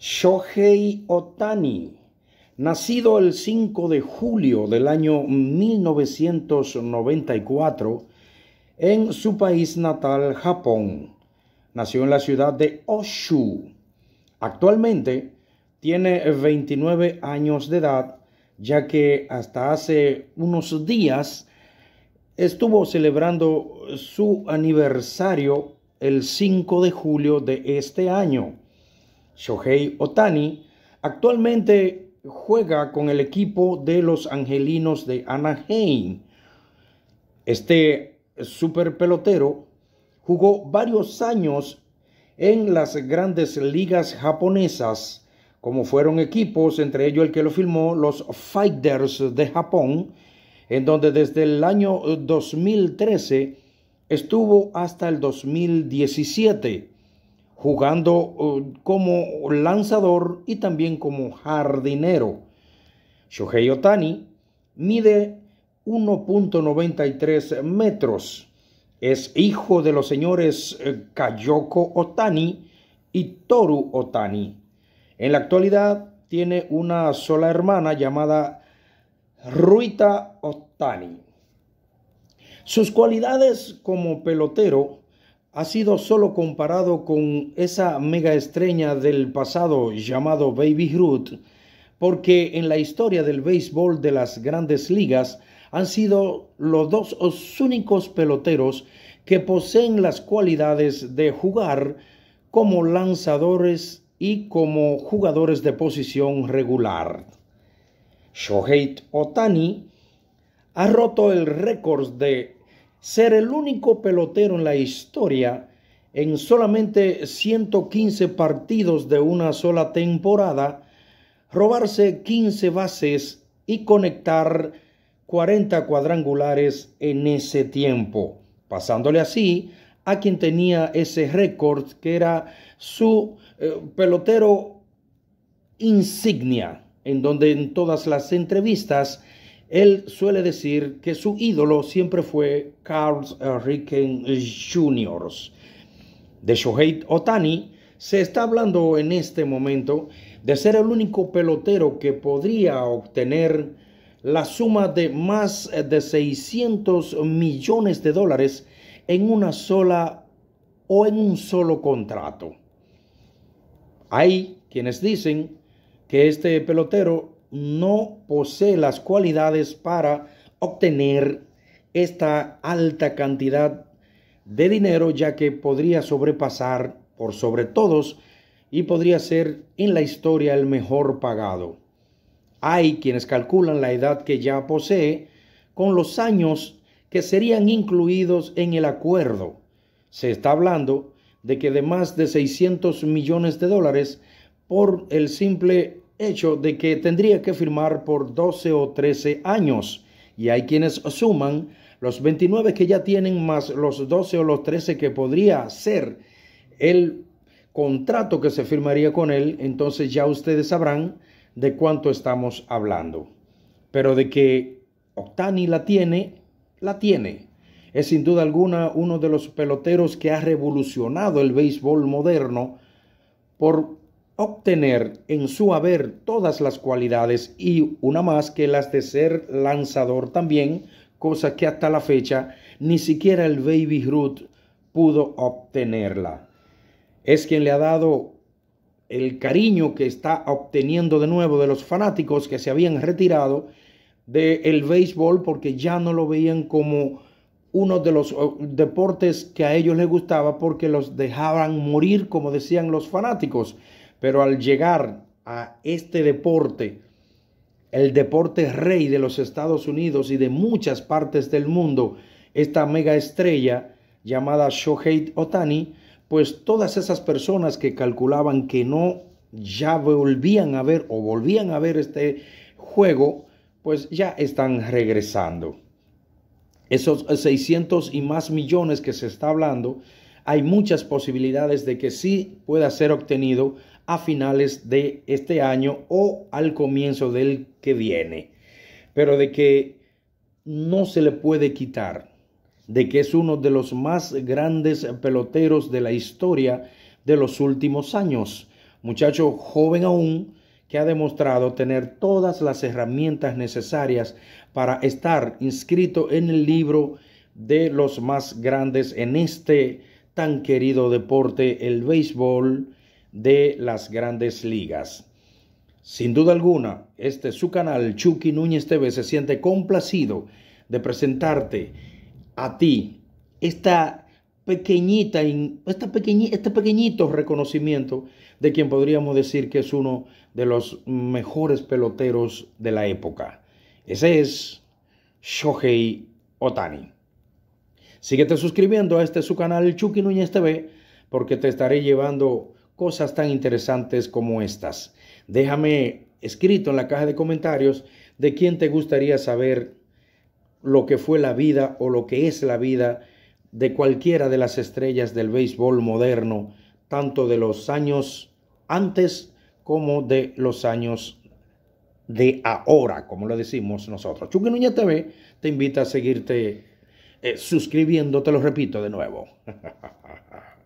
Shohei Otani, nacido el 5 de julio del año 1994 en su país natal, Japón. Nació en la ciudad de Oshu. Actualmente tiene 29 años de edad, ya que hasta hace unos días estuvo celebrando su aniversario el 5 de julio de este año Shohei Otani, actualmente juega con el equipo de los Angelinos de Anaheim. Este super pelotero jugó varios años en las grandes ligas japonesas, como fueron equipos, entre ellos el que lo filmó, los Fighters de Japón, en donde desde el año 2013 estuvo hasta el 2017 jugando uh, como lanzador y también como jardinero. Shohei Otani mide 1.93 metros. Es hijo de los señores eh, Kayoko Otani y Toru Otani. En la actualidad tiene una sola hermana llamada Ruita Otani. Sus cualidades como pelotero ha sido solo comparado con esa mega estrella del pasado llamado Baby Ruth, porque en la historia del béisbol de las grandes ligas han sido los dos únicos peloteros que poseen las cualidades de jugar como lanzadores y como jugadores de posición regular. Shohei Otani ha roto el récord de ser el único pelotero en la historia en solamente 115 partidos de una sola temporada, robarse 15 bases y conectar 40 cuadrangulares en ese tiempo, pasándole así a quien tenía ese récord que era su eh, pelotero insignia, en donde en todas las entrevistas él suele decir que su ídolo siempre fue Carl Ricken Jr. De Shohei Otani se está hablando en este momento de ser el único pelotero que podría obtener la suma de más de 600 millones de dólares en una sola o en un solo contrato. Hay quienes dicen que este pelotero no posee las cualidades para obtener esta alta cantidad de dinero, ya que podría sobrepasar por sobre todos y podría ser en la historia el mejor pagado. Hay quienes calculan la edad que ya posee con los años que serían incluidos en el acuerdo. Se está hablando de que de más de 600 millones de dólares por el simple hecho de que tendría que firmar por 12 o 13 años y hay quienes suman los 29 que ya tienen más los 12 o los 13 que podría ser el contrato que se firmaría con él, entonces ya ustedes sabrán de cuánto estamos hablando. Pero de que Octani la tiene, la tiene. Es sin duda alguna uno de los peloteros que ha revolucionado el béisbol moderno por obtener en su haber todas las cualidades y una más que las de ser lanzador también, cosa que hasta la fecha ni siquiera el Baby root pudo obtenerla. Es quien le ha dado el cariño que está obteniendo de nuevo de los fanáticos que se habían retirado del béisbol porque ya no lo veían como uno de los eh, deportes que a ellos les gustaba porque los dejaban morir, como decían los fanáticos. Pero al llegar a este deporte, el deporte rey de los Estados Unidos y de muchas partes del mundo, esta mega estrella llamada Shohei Otani, pues todas esas personas que calculaban que no ya volvían a ver o volvían a ver este juego, pues ya están regresando. Esos 600 y más millones que se está hablando, hay muchas posibilidades de que sí pueda ser obtenido a finales de este año o al comienzo del que viene. Pero de que no se le puede quitar, de que es uno de los más grandes peloteros de la historia de los últimos años. Muchacho joven aún, que ha demostrado tener todas las herramientas necesarias para estar inscrito en el libro de los más grandes en este tan querido deporte, el béisbol de las grandes ligas. Sin duda alguna, este su canal, Chucky Núñez TV, se siente complacido de presentarte a ti esta pequeñita, esta este pequeñito reconocimiento de quien podríamos decir que es uno de los mejores peloteros de la época. Ese es Shohei Otani. Síguete suscribiendo a este su canal, Chucky Núñez TV, porque te estaré llevando cosas tan interesantes como estas. Déjame escrito en la caja de comentarios de quién te gustaría saber lo que fue la vida o lo que es la vida de cualquiera de las estrellas del béisbol moderno, tanto de los años antes como de los años de ahora, como lo decimos nosotros. Chuque TV te invita a seguirte eh, suscribiendo, te lo repito de nuevo.